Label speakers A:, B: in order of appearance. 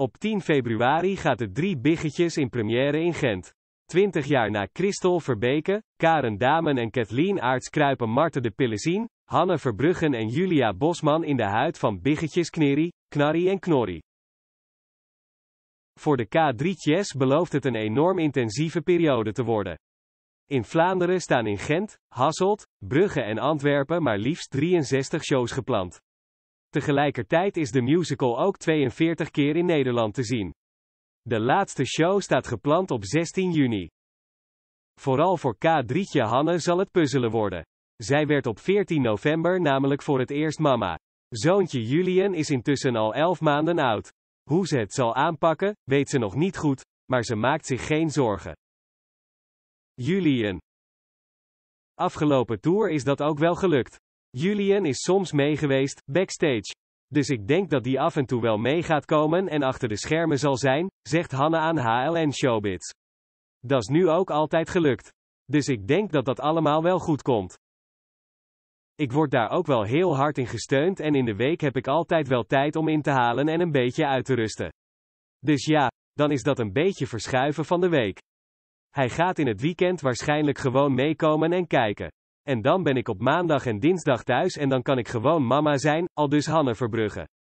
A: Op 10 februari gaat de Drie Biggetjes in première in Gent. Twintig jaar na Christel Verbeke, Karen Damen en Kathleen Aarts kruipen Marten de Pillezien, Hanne Verbruggen en Julia Bosman in de huid van Biggetjes Kneri, Knarri en Knorri. Voor de k 3 s belooft het een enorm intensieve periode te worden. In Vlaanderen staan in Gent, Hasselt, Brugge en Antwerpen maar liefst 63 shows gepland. Tegelijkertijd is de musical ook 42 keer in Nederland te zien. De laatste show staat gepland op 16 juni. Vooral voor K3'tje Hanne zal het puzzelen worden. Zij werd op 14 november namelijk voor het eerst mama. Zoontje Julian is intussen al 11 maanden oud. Hoe ze het zal aanpakken, weet ze nog niet goed, maar ze maakt zich geen zorgen. Julian. Afgelopen tour is dat ook wel gelukt. Julian is soms meegeweest, backstage. Dus ik denk dat die af en toe wel mee gaat komen en achter de schermen zal zijn, zegt Hanne aan HLN Showbiz. Dat is nu ook altijd gelukt. Dus ik denk dat dat allemaal wel goed komt. Ik word daar ook wel heel hard in gesteund en in de week heb ik altijd wel tijd om in te halen en een beetje uit te rusten. Dus ja, dan is dat een beetje verschuiven van de week. Hij gaat in het weekend waarschijnlijk gewoon meekomen en kijken en dan ben ik op maandag en dinsdag thuis en dan kan ik gewoon mama zijn, al dus Hanne Verbrugge.